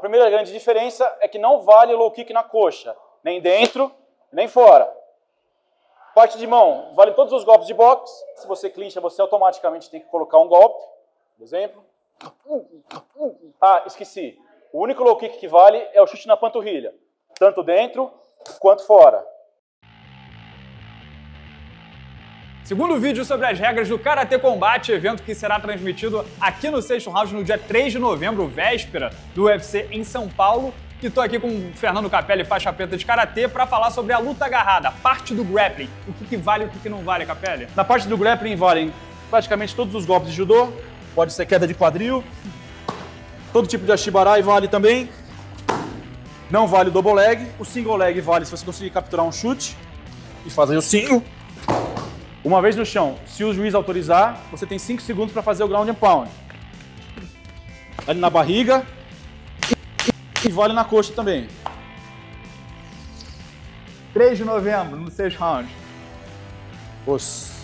A primeira grande diferença é que não vale low kick na coxa, nem dentro, nem fora. Parte de mão, vale todos os golpes de boxe. Se você clincha, você automaticamente tem que colocar um golpe. Por exemplo. Ah, esqueci. O único low kick que vale é o chute na panturrilha, tanto dentro quanto fora. Segundo vídeo sobre as regras do Karatê Combate, evento que será transmitido aqui no Seixo Round no dia 3 de novembro, véspera do UFC em São Paulo. E estou aqui com o Fernando Capelli, faixa preta de Karatê, para falar sobre a luta agarrada, parte do grappling. O que, que vale e o que, que não vale, Capelli? Na parte do grappling valem praticamente todos os golpes de judô, pode ser queda de quadril, todo tipo de ashibarai vale também. Não vale o double leg, o single leg vale se você conseguir capturar um chute e fazer o single uma vez no chão, se o juiz autorizar, você tem 5 segundos para fazer o ground and pound. Ali na barriga e vale na coxa também. 3 de novembro, no 6 round. Os.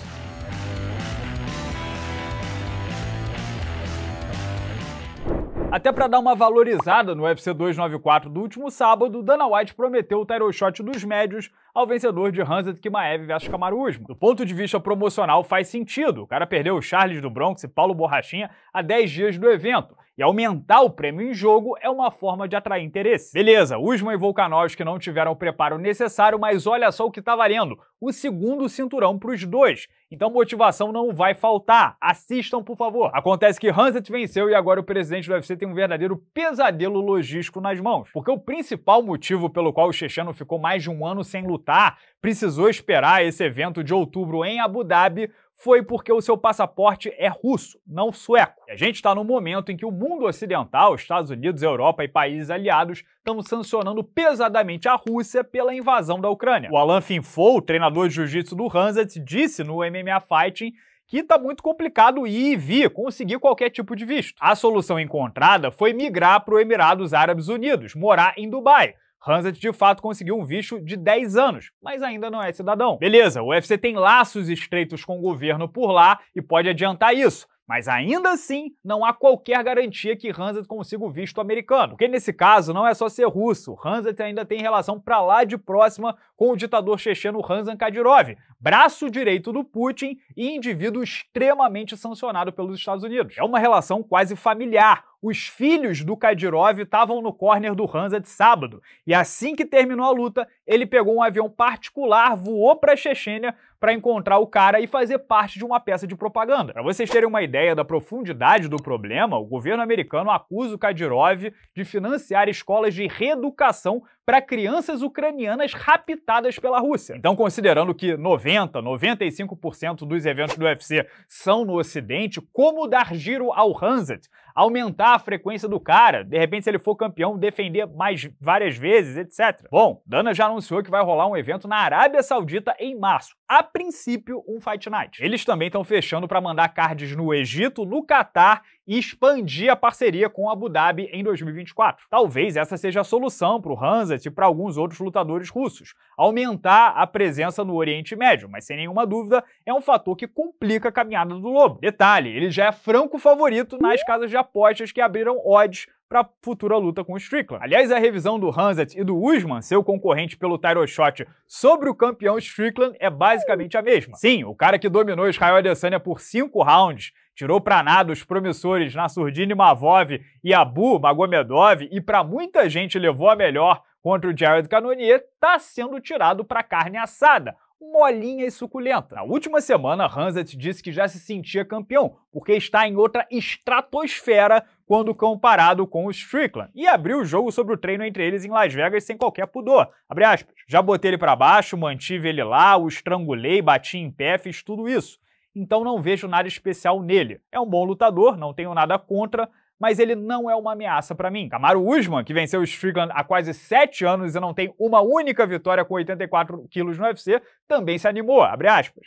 Até para dar uma valorizada no UFC 294 do último sábado, Dana White prometeu o title shot dos médios ao vencedor de Hanset Kimaev vs Kamaru Usman. Do ponto de vista promocional, faz sentido. O cara perdeu o Charles do Bronx e Paulo Borrachinha a 10 dias do evento. E aumentar o prêmio em jogo é uma forma de atrair interesse. Beleza, Usman e Volkanovski não tiveram o preparo necessário, mas olha só o que tá valendo. O segundo cinturão para os dois. Então motivação não vai faltar. Assistam, por favor. Acontece que Hansett venceu e agora o presidente do UFC tem um verdadeiro pesadelo logístico nas mãos. Porque o principal motivo pelo qual o checheno ficou mais de um ano sem lutar, precisou esperar esse evento de outubro em Abu Dhabi foi porque o seu passaporte é russo, não sueco. E a gente está no momento em que o mundo ocidental, Estados Unidos, Europa e países aliados estão sancionando pesadamente a Rússia pela invasão da Ucrânia. O Alan Finfou, treinador de jiu-jitsu do Hanset, disse no MMA Fighting que está muito complicado ir e vir, conseguir qualquer tipo de visto. A solução encontrada foi migrar para os Emirados Árabes Unidos, morar em Dubai, Hanset de fato conseguiu um visto de 10 anos, mas ainda não é cidadão. Beleza, o UFC tem laços estreitos com o governo por lá e pode adiantar isso. Mas ainda assim, não há qualquer garantia que Hanset consiga o visto americano. Porque nesse caso, não é só ser russo. Hanset ainda tem relação para lá de próxima com o ditador checheno Ramzan Kadyrov, braço direito do Putin e indivíduo extremamente sancionado pelos Estados Unidos. É uma relação quase familiar os filhos do Kadyrov estavam no corner do Hansa de sábado, e assim que terminou a luta, ele pegou um avião particular, voou para a Chechênia para encontrar o cara e fazer parte de uma peça de propaganda. Para vocês terem uma ideia da profundidade do problema, o governo americano acusa o Kadyrov de financiar escolas de reeducação para crianças ucranianas raptadas pela Rússia. Então, considerando que 90, 95% dos eventos do UFC são no Ocidente, como dar giro ao Hanset? Aumentar a frequência do cara, de repente, se ele for campeão, defender mais várias vezes, etc. Bom, Dana já anunciou que vai rolar um evento na Arábia Saudita em março a princípio, um Fight Night. Eles também estão fechando para mandar cards no Egito, no Catar e expandir a parceria com Abu Dhabi em 2024. Talvez essa seja a solução para o Hanzat e para alguns outros lutadores russos, aumentar a presença no Oriente Médio, mas sem nenhuma dúvida é um fator que complica a caminhada do Lobo. Detalhe, ele já é franco favorito nas casas de apostas que abriram odds para futura luta com o Strickland. Aliás, a revisão do Hanset e do Usman, seu concorrente pelo title shot, sobre o campeão Strickland é basicamente a mesma. Sim, o cara que dominou Israel Adesanya por cinco rounds tirou para nada os promissores Nassurdini Mavov e Abu Magomedov e para muita gente levou a melhor contra o Jared Cannonier, tá sendo tirado para carne assada molinha e suculenta. Na última semana, Hanset disse que já se sentia campeão, porque está em outra estratosfera quando comparado com o Strickland, e abriu o jogo sobre o treino entre eles em Las Vegas sem qualquer pudor. Abre aspas. Já botei ele para baixo, mantive ele lá, o estrangulei, bati em pé, fiz tudo isso. Então não vejo nada especial nele. É um bom lutador, não tenho nada contra, mas ele não é uma ameaça para mim. Camaro Usman, que venceu o Strickland há quase 7 anos e não tem uma única vitória com 84 quilos no UFC, também se animou,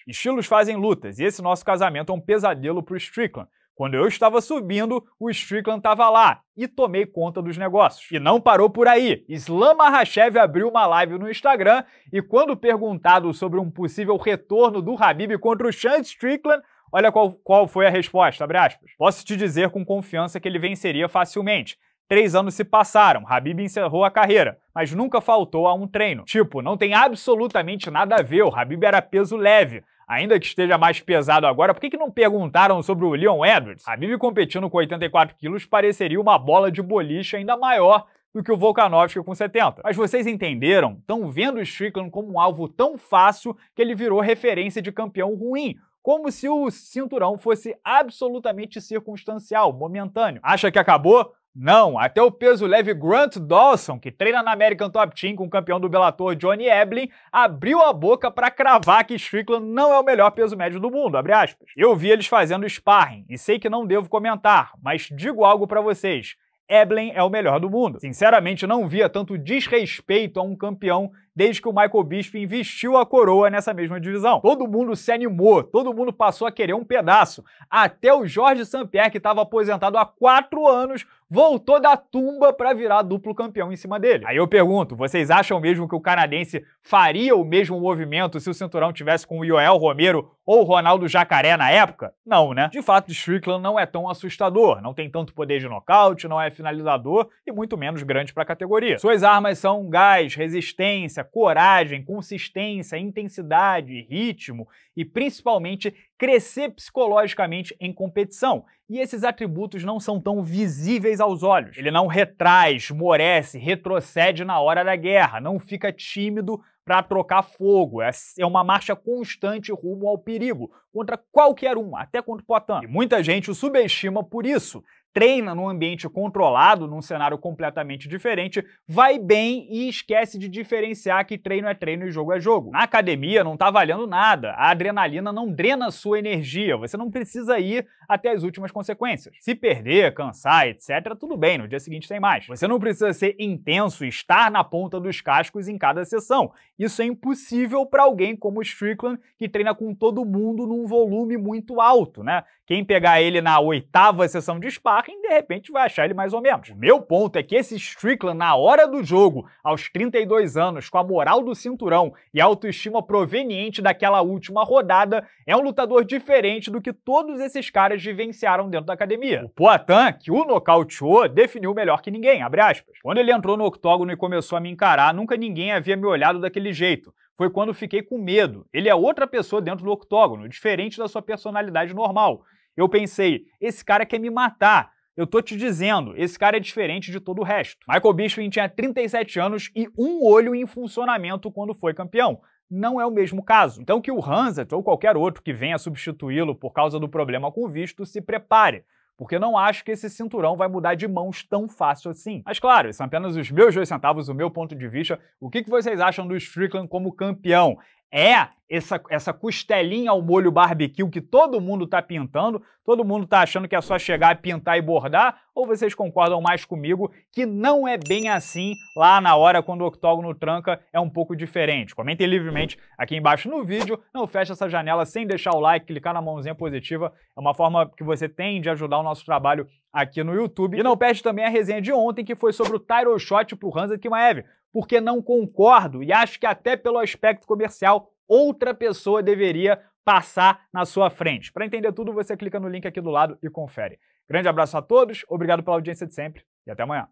Estilos fazem lutas, e esse nosso casamento é um pesadelo pro Strickland. Quando eu estava subindo, o Strickland estava lá e tomei conta dos negócios. E não parou por aí. Islam Mahashev abriu uma live no Instagram e quando perguntado sobre um possível retorno do Habib contra o Sean Strickland, olha qual, qual foi a resposta, Posso te dizer com confiança que ele venceria facilmente. Três anos se passaram, Habib encerrou a carreira, mas nunca faltou a um treino. Tipo, não tem absolutamente nada a ver, o Habib era peso leve, Ainda que esteja mais pesado agora, por que, que não perguntaram sobre o Leon Edwards? A Bibi competindo com 84 quilos pareceria uma bola de boliche ainda maior do que o Volkanovski com 70. Mas vocês entenderam? Estão vendo o Strickland como um alvo tão fácil que ele virou referência de campeão ruim, como se o cinturão fosse absolutamente circunstancial, momentâneo. Acha que acabou? Não, até o peso leve Grant Dawson, que treina na American Top Team com o campeão do Bellator Johnny Eblin, abriu a boca para cravar que Strickland não é o melhor peso médio do mundo, Eu vi eles fazendo sparring e sei que não devo comentar, mas digo algo para vocês. Eblen é o melhor do mundo. Sinceramente, não via tanto desrespeito a um campeão desde que o Michael Bispo investiu a coroa nessa mesma divisão. Todo mundo se animou, todo mundo passou a querer um pedaço. Até o Jorge Sampierre, que estava aposentado há quatro anos, voltou da tumba para virar duplo campeão em cima dele. Aí eu pergunto, vocês acham mesmo que o canadense faria o mesmo movimento se o cinturão tivesse com o Joel Romero ou o Ronaldo Jacaré na época? Não, né? De fato, Strickland não é tão assustador, não tem tanto poder de nocaute, não é finalizador e muito menos grande para a categoria. Suas armas são gás, resistência, coragem, consistência, intensidade, ritmo e principalmente crescer psicologicamente em competição. E esses atributos não são tão visíveis aos olhos. Ele não retrai, esmorece, retrocede na hora da guerra, não fica tímido para trocar fogo. É, é uma marcha constante rumo ao perigo, contra qualquer um, até contra o Poitin. E muita gente o subestima por isso treina num ambiente controlado, num cenário completamente diferente, vai bem e esquece de diferenciar que treino é treino e jogo é jogo. Na academia não tá valendo nada, a adrenalina não drena sua energia, você não precisa ir até as últimas consequências. Se perder, cansar, etc, tudo bem, no dia seguinte tem mais. Você não precisa ser intenso e estar na ponta dos cascos em cada sessão. Isso é impossível para alguém como o Strickland, que treina com todo mundo num volume muito alto, né? Quem pegar ele na oitava sessão de spa Larkin, de repente vai achar ele mais ou menos. O meu ponto é que esse Strickland, na hora do jogo, aos 32 anos, com a moral do cinturão e a autoestima proveniente daquela última rodada, é um lutador diferente do que todos esses caras vivenciaram dentro da academia. O Poitin, que o nocauteou, definiu melhor que ninguém, Quando ele entrou no octógono e começou a me encarar, nunca ninguém havia me olhado daquele jeito foi quando fiquei com medo. Ele é outra pessoa dentro do octógono, diferente da sua personalidade normal. Eu pensei, esse cara quer me matar. Eu tô te dizendo, esse cara é diferente de todo o resto. Michael Bisping tinha 37 anos e um olho em funcionamento quando foi campeão. Não é o mesmo caso. Então que o Hanset ou qualquer outro que venha substituí-lo por causa do problema com o visto se prepare porque não acho que esse cinturão vai mudar de mãos tão fácil assim. Mas claro, são apenas os meus dois centavos, o meu ponto de vista. O que vocês acham do Strickland como campeão? é essa, essa costelinha ao molho barbecue que todo mundo está pintando, todo mundo está achando que é só chegar, pintar e bordar, ou vocês concordam mais comigo que não é bem assim lá na hora quando o octógono tranca, é um pouco diferente? Comentem livremente aqui embaixo no vídeo, não feche essa janela sem deixar o like, clicar na mãozinha positiva, é uma forma que você tem de ajudar o nosso trabalho aqui no YouTube. E não perde também a resenha de ontem que foi sobre o Tyro Shot pro Hansa Kimaev porque não concordo e acho que até pelo aspecto comercial outra pessoa deveria passar na sua frente. Para entender tudo, você clica no link aqui do lado e confere. Grande abraço a todos, obrigado pela audiência de sempre e até amanhã.